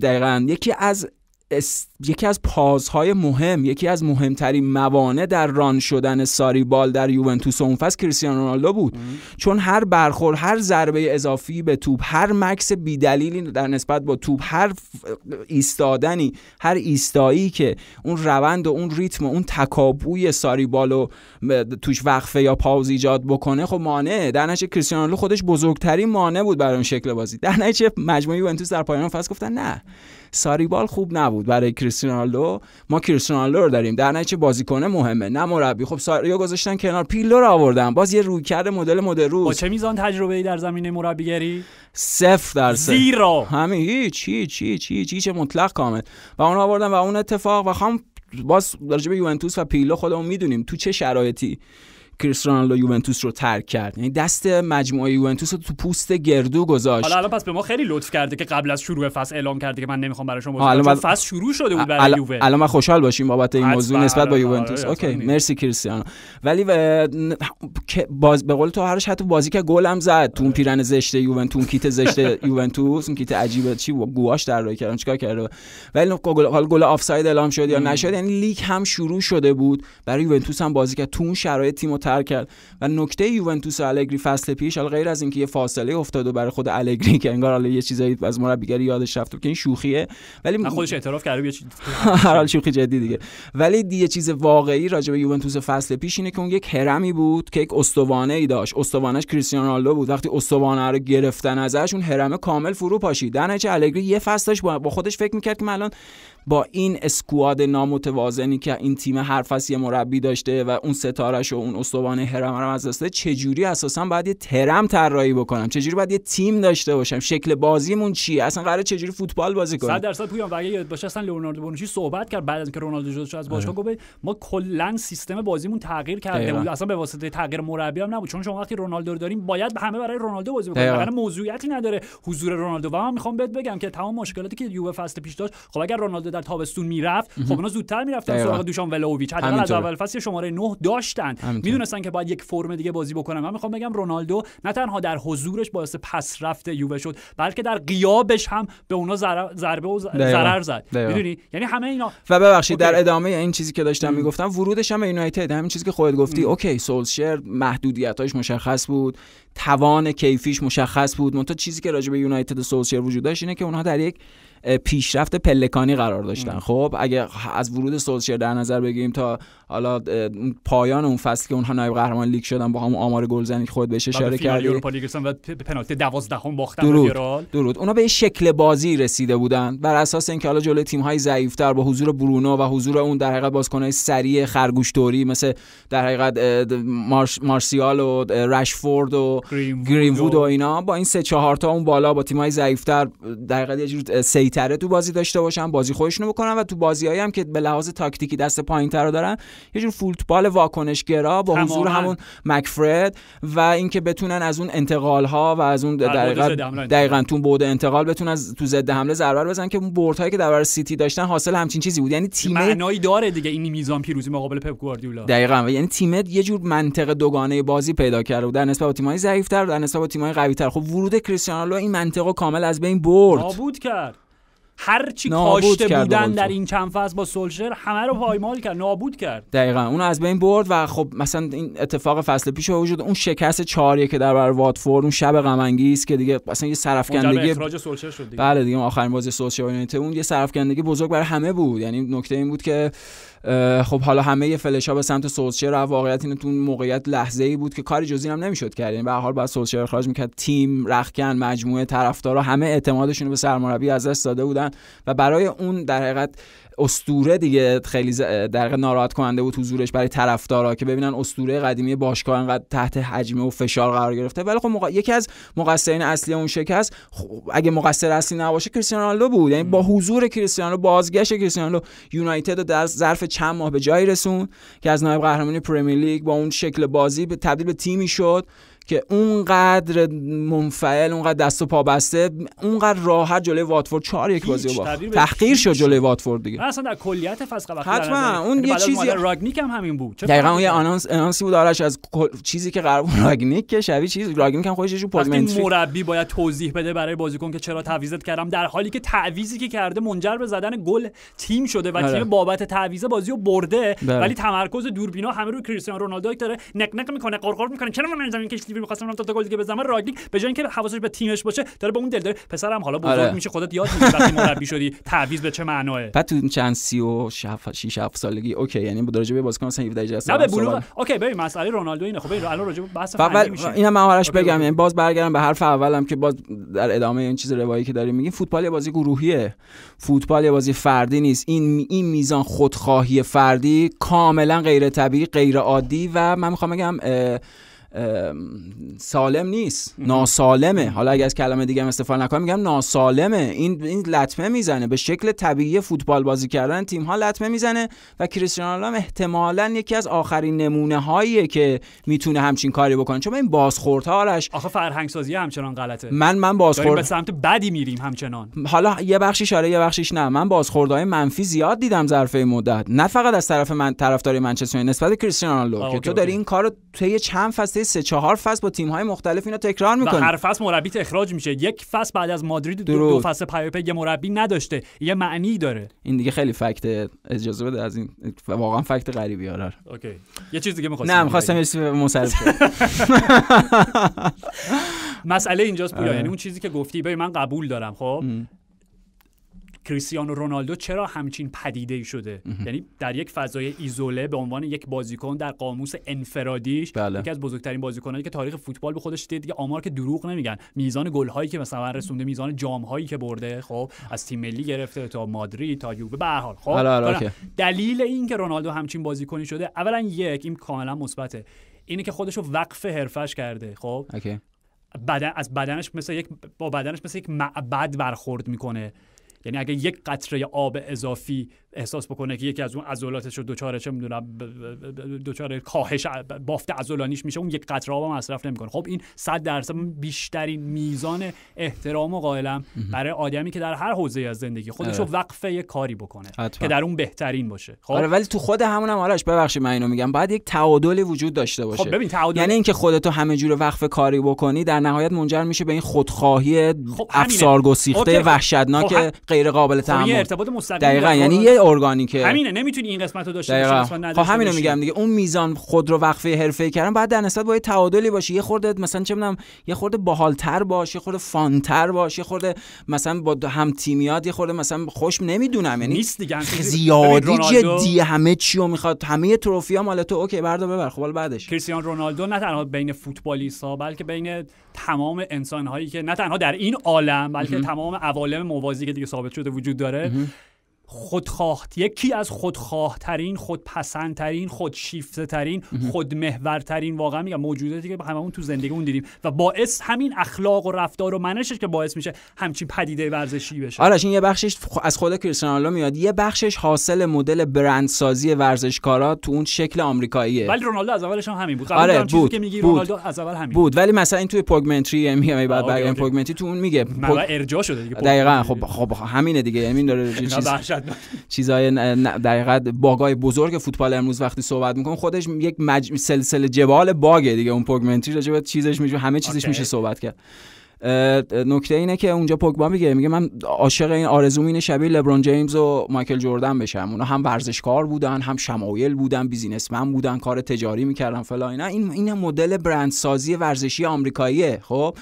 دقیقا یکی از اس... یکی از پازهای مهم یکی از مهمترین موانع در ران شدن ساری بال در یوونتوس اون فصل کریستیانو رونالدو بود چون هر برخورد هر ضربه اضافی به توپ هر مکس بیدلیلی در نسبت با توپ هر ایستادنی هر ایستایی که اون روند و اون ریتم و اون تکابوی ساری بالو توش وقفه یا پاوز ایجاد بکنه خب مانع در نتیجه کریستیانو خودش بزرگترین مانع بود برای اون شکل بازی در نتیجه مجموعه یوونتوس در پایان فصل گفتن نه ساریبال خوب نبود برای کریستیانو ما کریستیانو رو داریم در نتیجه بازیکن مهمه نه مربی خب ساریو گذاشتن کنار پیلو رو آوردن باز یه رویکرد مدل مدل روز با چه میزان تجربه ای در زمینه مربیگری صفر در همین هیچ هیچ هیچ هیچ هیچ مطلق کامل و اون آوردن و اون اتفاق و خام باز در به یوونتوس و پیلو خودمون میدونیم تو چه شرایطی کریستیانو رونالدو یوونتوس رو ترک کرد یعنی دست مجموعه یوونتوس رو تو پوست گردو گذاشت حالا الان پس به ما خیلی لطف کرده که قبل از شروع فصل اعلام کرده که من نمیخوام برای شما الان بعد... فصل شروع شده بود برای یووه الان من خوشحال باشیم بابت این موضوع نسبت با آره، یوونتوس آره، اوکی مرسی کریستیانو ولی باز به قول تو هرش حتی بازی که گل هم زد تو اون آره. پیرن زشت یوونتوس کیت زشت یوونتوس اون کیت عجیبه چی گواش در راه کردن چیکار کرده ولی خب گل گل آفساید اعلام شد یا نشد یعنی لیگ هم شروع شده بود برای یوونتوس هم بازی که تو اون شرایط تیم تر کرد و نکته یوونتوس و الگری فصل پیش حالا غیر از اینکه یه فاصله افتاد و برای خود الگری که انگار حالا یه چیزایی از مربیگری یادش رفت که این شوخیه ولی خودش اعتراف کرد یه چیز هر حال شوخی جدی دیگه ولی یه چیز واقعی راجع به یوونتوس فصل پیش اینه که اون یک هرمی بود که یک استوانه ای داشت استوانش کریستیانو رونالدو بود وقتی استوانه رو گرفتن ازش اون هرمه کامل فرو پاشید در الگری یه فصلش با خودش فکر می‌کرد که من الان با این اسکواد نامتوازنی که این تیم هر فصل یه مربی داشته و اون ستارش و اون استوانه هرم هم از دسته چجوری اساسا باید یه ترم طراحی بکنم چجوری باید یه تیم داشته باشم شکل بازیمون چیه اصلا قراره چجوری فوتبال بازی کنیم 100 درصد پویان و یاد باشه اصلا لئوناردو بونوچی صحبت کرد بعد از اینکه رونالدو جدا شد از باشگاه گفت ما کلا سیستم بازیمون تغییر کرده بود اصلا به واسطه تغییر مربی هم نبود چون شما وقتی رونالدو رو داریم باید همه برای رونالدو بازی برای موضوعیتی نداره حضور رونالدو و من میخوام بهت بگم که تمام مشکلاتی که یووه فصل پیش داشت خب اگر رونالدو در تابستون میرفت خب اونا زودتر میرفتن سراغ دوشان ولاویچ حداقل از اول فصل شماره 9 داشتن میدونستن که باید یک فرم دیگه بازی بکنن من میخوام بگم رونالدو نه تنها در حضورش باعث پس رفت یووه شد بلکه در غیابش هم به اونا ضربه و ضرر زد میدونی یعنی همه اینا و ببخشید در ادامه این چیزی که داشتم میگفتم ورودش هم به یونایتد همین چیزی که خودت گفتی اوکی سولشر محدودیتاش مشخص بود توان کیفیش مشخص بود منتها چیزی که راجع به یونایتد وجود داشت اینه که اونها در یک پیشرفت پلکانی قرار داشتن خب اگه از ورود سولشر در نظر بگیریم تا حالا پایان اون فصل که اونها نایب قهرمان لیگ شدن با هم آمار گلزنی خود بهش اشاره کردی اروپا لیگ و پنالتی 12 هم باختن درود. درود اونا به شکل بازی رسیده بودن بر اساس اینکه حالا جلوی تیم های ضعیفتر با حضور برونو و حضور اون در حقیقت های سریع خرگوش توری مثل در حقیقت مارسیال و رشفورد و گرین‌وود و اینا با این سه چهار تا اون بالا با تیم های ضعیفتر در حقیقت یه تره تو بازی داشته باشن بازی خودشونو بکنن و تو هایی هم که به لحاظ تاکتیکی دست پایین تر دارن یه جور فوتبال گرا با حضور همون مکفرد و اینکه بتونن از اون انتقال ها و از اون دقیقاً دقیقاً تو بود انتقال بتونن تو ضد حمله ضربه بزنن که اون هایی که در سیتی داشتن حاصل همچین چیزی بود یعنی تیم معنایی داره دیگه این میزان پیروزی مقابل پپ گواردیولا دقیقاً و یعنی تیم یه جور منطقه دوگانه بازی پیدا کرده بود در نسبت به تیم‌های ضعیف‌تر در نسبت به تیم‌های قوی‌تر خب ورود کریستیانو این منطقه کامل از بین برد نابود کرد هر چی کاشته بودن در این چند فصل با سولشر همه رو پایمال کرد نابود کرد دقیقا اون از بین برد و خب مثلا این اتفاق فصل پیش وجود اون شکست چاریه که در برابر واتفورد اون شب غم که دیگه مثلا یه سرفکندگی اخراج سولشر شد دیگه. بله دیگه آخرین بازی سولشر اون یه سرفکندگی بزرگ برای همه بود یعنی نکته این بود که خب حالا همه فلش ها به سمت سولشر رفت واقعیت اینه تو موقعیت لحظه ای بود که کاری جزی هم نمیشد کرد یعنی به حال بعد سولشر اخراج میکرد تیم رخکن مجموعه طرفدارا همه اعتمادشون رو به سرمربی از دست داده بودن و برای اون در حقیقت استوره دیگه خیلی در ناراحت کننده بود حضورش برای طرفدارا که ببینن استوره قدیمی باشگاه انقدر تحت حجمه و فشار قرار گرفته ولی خب یکی از مقصرین اصلی اون شکست اگه مقصر اصلی نباشه کریستیانو رونالدو بود یعنی با حضور کریستیانو بازگشت کریستیانو یونایتد رو در ظرف چند ماه به جایی رسون که از نایب قهرمانی پرمیر لیگ با اون شکل بازی به تبدیل به تیمی شد که اونقدر منفعل اونقدر دست و پا بسته اونقدر راحت جلوی واتفورد 4 یک بازی باخت تحقیر شد جلوی واتفورد دیگه اصلا در کلیت فصل قبل حتما اون یعنی یه چیزی راگنیک هم همین بود دقیقاً اون یه آنانس آنانسی بود آرش از چیزی که قرار راگنیک که شبیه چیز راگنیک هم خودش رو پودمنتری مربی باید توضیح بده برای بازیکن که چرا تعویضت کردم در حالی که تعویضی که کرده منجر به زدن گل تیم شده و آره. تیم بابت تعویزه بازی رو برده بله. ولی تمرکز دوربینا همه روی کریستیانو رونالدو داره نق نق میکنه قرقر میکنه چرا من زمین کشتی کیوی می‌خواستم تا گل دیگه بزنم راگنیک به جای اینکه حواسش به تیمش باشه داره به اون دل داره پسرم حالا بزرگ آره. میشه خودت یاد میگیری وقتی مربی شدی تعویض به چه معناه بعد تو چند سی و 6 7 سالگی اوکی یعنی بود راجع به بازیکن مثلا 17 18 سال نه به بلوغ اوکی ببین مسئله رونالدو اینه خب الان راجع به بحث فنی میشه اینم من آرش بگم یعنی باز برگردم به حرف اولم که باز در ادامه این چیز روایی که داریم میگیم فوتبال یه بازی گروهیه فوتبال یه بازی فردی نیست این این میزان خودخواهی فردی کاملا غیر طبیعی غیر عادی و من میخوام بگم سالم نیست ناسالمه حالا اگر از کلمه دیگه استفاده نکنم میگم ناسالمه این این لطمه میزنه به شکل طبیعی فوتبال بازی کردن تیم ها لطمه میزنه و کریستیانو رونالدو احتمالا یکی از آخرین نمونه هاییه که میتونه همچین کاری بکنه چون این بازخورد هاش آخه فرهنگ سازی همچنان غلطه من من بازخورد به سمت بدی میریم همچنان حالا یه بخشی شاره یه بخشیش نه من های منفی زیاد دیدم ظرف مدت نه فقط از طرف من طرفدار منچستر نسبت کریستیانو رونالدو که تو داری این کارو طی چند فصل سه چهار فصل با تیم های مختلف اینو تکرار میکنه و هر فصل مربی اخراج میشه یک فصل بعد از مادرید دو, دو فصل یه مربی نداشته یه معنی داره این دیگه خیلی فکت اجازه بده از این واقعا فکت غریبی آره اوکی یه چیز دیگه میخواستم نه میخواستم یه چیز مصرف مسئله اینجاست پویا آره. یعنی اون چیزی که گفتی ببین من قبول دارم خب کریستیانو رونالدو چرا همچین پدیده شده یعنی در یک فضای ایزوله به عنوان یک بازیکن در قاموس انفرادیش بله. یکی از بزرگترین بازیکنانی که تاریخ فوتبال به خودش دیده دیگه آمار که دروغ نمیگن میزان گل هایی که مثلا رسونده میزان جام هایی که برده خب از تیم ملی گرفته تا مادری تا یووه به هر حال خب آره، آره، دلیل این که رونالدو همچین بازیکنی شده اولا یک این کاملا مثبته اینه که خودشو وقف حرفش کرده خب از بدنش مثل یک با بدنش مثل یک معبد برخورد میکنه یعنی اگه یک قطره آب اضافی احساس بکنه که یکی از اون عضلاتش رو دوچاره چه میدونم دوچاره کاهش بافت عضلانیش میشه اون یک قطره آب مصرف نمیکنه خب این 100 درصد بیشترین میزان احترام و قائلم برای آدمی که در هر حوزه از زندگی خودش رو وقف کاری بکنه که در اون بهترین باشه خب آره ولی تو خود همون هم آرش ببخشید من اینو میگم باید یک تعادلی وجود داشته خب، باشه خب ببین تعادل یعنی اینکه خودتو همه جور وقف کاری بکنی در نهایت منجر میشه به این خودخواهی خب افسارگسیخته خب. وحشتناک خب غیر قابل خب، تحمل خب ارتباط یعنی ارگانیکه همینه نمیتونی این قسمت رو داشته باشی خب همینو میگم دیگه اون میزان خود رو وقفه ای کردن بعد در نسبت با یه تعادلی باشه یه خورده مثلا چه میدونم یه خورده تر باشه یه خورده فانتر باشه یه خورده مثلا با هم تیمیات یه خورده مثلا خوشم نمیدونم یعنی نیست دیگه زیادی جدی همه چی رو میخواد همه تروفی ها مال تو اوکی بردا ببر خب بعدش کریستیانو رونالدو نه تنها بین فوتبالیست ها بلکه بین تمام انسان هایی که نه تنها در این عالم بلکه تمام عوالم موازی که دیگه ثابت شده وجود داره خودخواه یکی از خودخواه ترین خودپسند ترین خودشیفته ترین خودمحور واقعا میگم موجوداتی که هممون تو زندگی اون دیدیم و باعث همین اخلاق و رفتار و منشش که باعث میشه همچین پدیده ورزشی بشه آرش این یه بخشش از خود کریستیانو میاد یه بخشش حاصل مدل برندسازی ورزشکارا تو اون شکل آمریکاییه ولی رونالدو از اولش هم همین بود آره بود, که میگی رونالدو از اول همین بود ولی مثلا این توی پگمنتری میگم بعد برگردیم پگمنتری تو اون میگه ارجاع شده دیگه دقیقاً خب خب, خب، همینه دیگه همین یعنی داره چیزای در باگای بزرگ فوتبال امروز وقتی صحبت میکنه خودش یک مج... سلسله جبال باگه دیگه اون پگمنتی راجع چیزش میشه همه چیزش میشه صحبت کرد نکته اینه که اونجا پوگبا میگه میگه من عاشق این آرزوم اینه شبیه لبرون جیمز و مایکل جوردن بشم اونا هم ورزشکار بودن هم شمایل بودن بیزینسمن بودن کار تجاری میکردن فلا اینا این این مدل برندسازی ورزشی آمریکاییه خب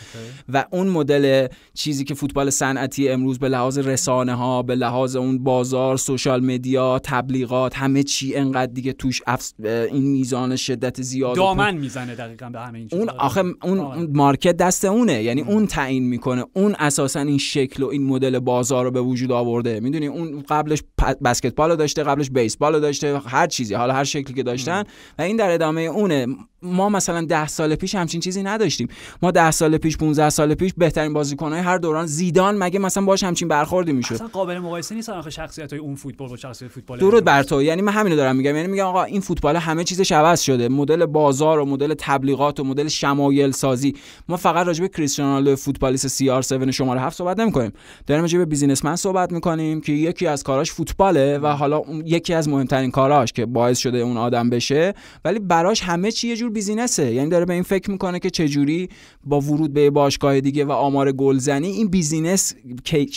و اون مدل چیزی که فوتبال صنعتی امروز به لحاظ رسانه ها به لحاظ اون بازار سوشال مدیا تبلیغات همه چی انقدر دیگه توش این میزان شدت زیاد دامن میزنه به همه این اون آخه آره. اون مارکت دست اونه یعنی اون تعیین میکنه اون اساسا این شکل و این مدل بازار رو به وجود آورده میدونی اون قبلش بسکتبال رو داشته قبلش بیسبال رو داشته هر چیزی حالا هر شکلی که داشتن و این در ادامه اونه ما مثلا ده سال پیش همچین چیزی نداشتیم ما ده سال پیش 15 سال پیش بهترین بازیکن‌های هر دوران زیدان مگه مثلا باش همچین برخوردی میشد اصلا قابل مقایسه نیست آخه شخصیت‌های اون فوتبال با شخصیت فوتبال درود بر تو یعنی من همینو دارم میگم یعنی میگم آقا این فوتبال همه چیزش عوض شده مدل بازار و مدل تبلیغات و مدل شمایل سازی ما فقط راجع به کریستیانو رونالدو فوتبالیست سی آر 7 شماره 7 صحبت نمی‌کنیم داریم راجع به بیزینسمن صحبت می‌کنیم که یکی از کاراش فوتباله و حالا یکی از مهمترین کاراش که باعث شده اون آدم بشه ولی براش همه چی یه بیزینسه یعنی داره به این فکر میکنه که چجوری با ورود به باشگاه دیگه و آمار گلزنی این بیزینس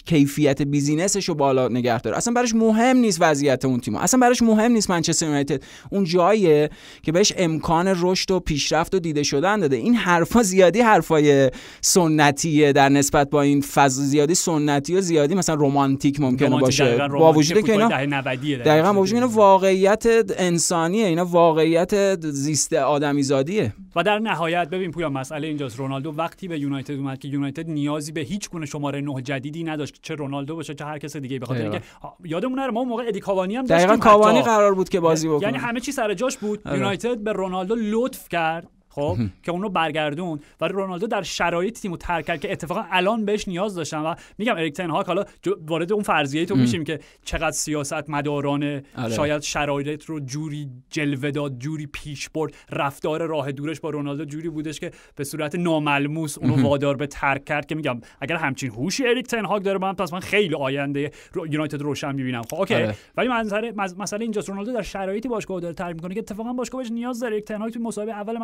کیفیت بیزینسش رو بالا نگه داره اصلا براش مهم نیست وضعیت اون تیم اصلا براش مهم نیست منچستر یونایتد اون جاییه که بهش امکان رشد و پیشرفت و دیده شدن داده این حرفا زیادی حرفای سنتیه در نسبت با این فاز زیادی سنتی و زیادی مثلا رمانتیک ممکنه باشه با وجود که اینا دقیقاً با وجود اینا واقعیت انسانیه اینا واقعیت زیست آدمی زادیه و در نهایت ببین پویا مسئله اینجاست رونالدو وقتی به یونایتد اومد که یونایتد نیازی به هیچ گونه شماره نه جدیدی نداشت چه رونالدو باشه چه هر کس دیگه بخاطر اینکه یادمون نره ما موقع ادی کاوانی هم دقیقاً کاوانی قرار بود که بازی یعنی بکنه یعنی همه چی سر جاش بود آره. یونایتد به رونالدو لطف کرد خب که اونو برگردون و رونالدو در شرایط تیمو ترک کرد که اتفاقا الان بهش نیاز داشتن و میگم اریک تن حالا وارد اون فرضیه تو میشیم که چقدر سیاست مدارانه آره. شاید شرایط رو جوری جلوه داد جوری پیش برد رفتار راه دورش با رونالدو جوری بودش که به صورت ناملموس اونو وادار به ترک کرد که میگم اگر همچین هوشی اریک تن هاگ داره من پس من خیلی آینده رو یونایتد روشن میبینم خب اوکی آره. ولی منظره مثلا اینجاست رونالدو در شرایطی باشگاه داره ترک میکنه که اتفاقا باشگاه بهش نیاز داره اریک تن تو مسابقه اول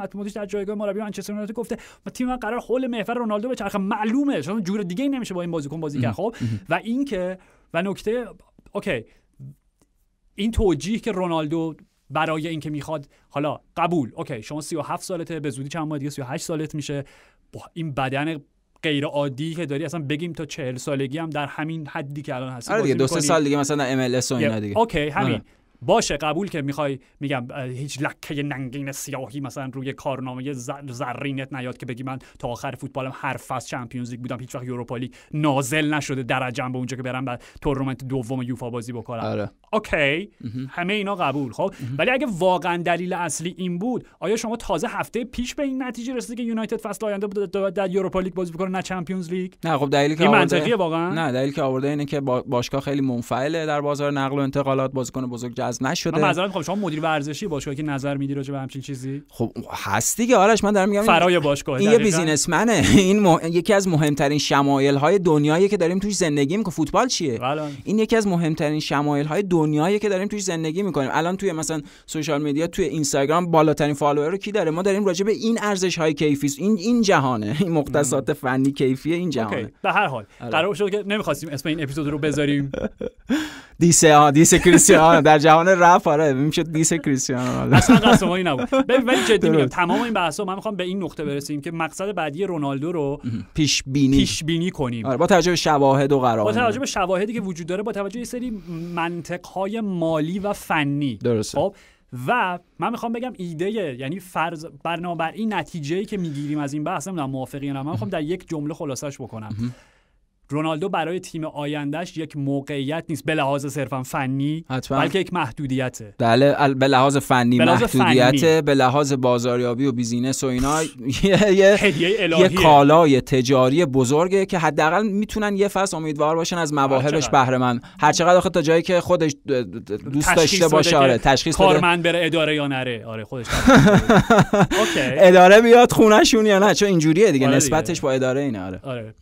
جایگاه مربی منچستر یونایتد گفته ما تیم من قرار حول محور رونالدو به خب معلومه چون جور دیگه نمیشه با این بازیکن بازی کرد خب و اینکه و نکته اوکی این توجیه که رونالدو برای اینکه میخواد حالا قبول اوکی شما 37 سالته به زودی چند ماه دیگه 38 سالت میشه با این بدن غیر عادی که داری اصلا بگیم تا 40 سالگی هم در همین حدی که الان هست آره دو سه سال دیگه مثلا ام ال اس و اینا دیگه اوکی همین آره. باشه قبول که میخوای میگم هیچ لکه ننگین سیاهی مثلا روی کارنامه زرینت نیاد که بگی من تا آخر فوتبالم هر فصل چمپیونز لیگ بودم هیچ وقت یوروپا لیگ نازل نشده در به اونجا که برم بعد تورنمنت دوم یوفا بازی بکنم آره. اوکی همه اینا قبول خب ولی اگه واقعا دلیل اصلی این بود آیا شما تازه هفته پیش به این نتیجه رسیدی که یونایتد فصل آینده در یوروپا لیگ بازی بکنه نه چمپیونز لیگ نه خب دلیل که منطقیه واقعا نه دلیل که آورده اینه که باشگاه خیلی در بازار نقل و انتقالات بازیکن بزرگ عوض نشده من معذرت میخوام شما مدیر ورزشی باشگاه که نظر میدی راجع به همچین چیزی خب هست دیگه آرش من دارم میگم فرای باشگاه این بیزینسمنه بله. این یکی از مهمترین شمایل های دنیایی که داریم توش زندگی میکنیم فوتبال چیه بلان. این یکی از مهمترین شمایل های دنیایی که داریم توش زندگی میکنیم الان توی مثلا سوشال مدیا توی اینستاگرام بالاترین فالوور رو کی داره ما داریم راجع به این ارزش های کیفی این این جهانه این مختصات فنی کیفی این جهانه به هر حال آره. قرار شد که نمیخواستیم اسم این اپیزود رو بذاریم دیسه ها دیس کریستیانو در جهان رپ آره میشه دیسه کریستیانو اصلا قسم این نبود ولی جدی میگم تمام این بحثا من میخوام به این نقطه برسیم که مقصد بعدی رونالدو رو پیش بینی پیش بینی کنیم آره، با توجه به شواهد و قرار با توجه به شواهدی که وجود داره با توجه به سری منطق های مالی و فنی درسته خب و من میخوام بگم ایده یعنی فرض بر این نتیجه ای که میگیریم از این بحث نمیدونم موافقی یا نه من میخوام در یک جمله خلاصش بکنم رونالدو برای تیم آیندهش یک موقعیت نیست به لحاظ صرفا فنی حتما. بلکه یک محدودیته بله به لحاظ فنی به محدودیت به لحاظ بازاریابی و بیزینس و اینا یه کالای تجاری بزرگه که حداقل میتونن یه فصل امیدوار باشن از مواهبش بهره مند هر چقدر آخه تا جایی که خودش دوست داشته باشه آره تشخیص کارمند بره اداره یا نره آره خودش اداره بیاد شون یا نه چون اینجوریه دیگه آره نسبتش با اداره اینه آره, آره،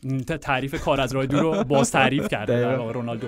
تعریف کار از رایدو رو باز تعریف کرده رونالدو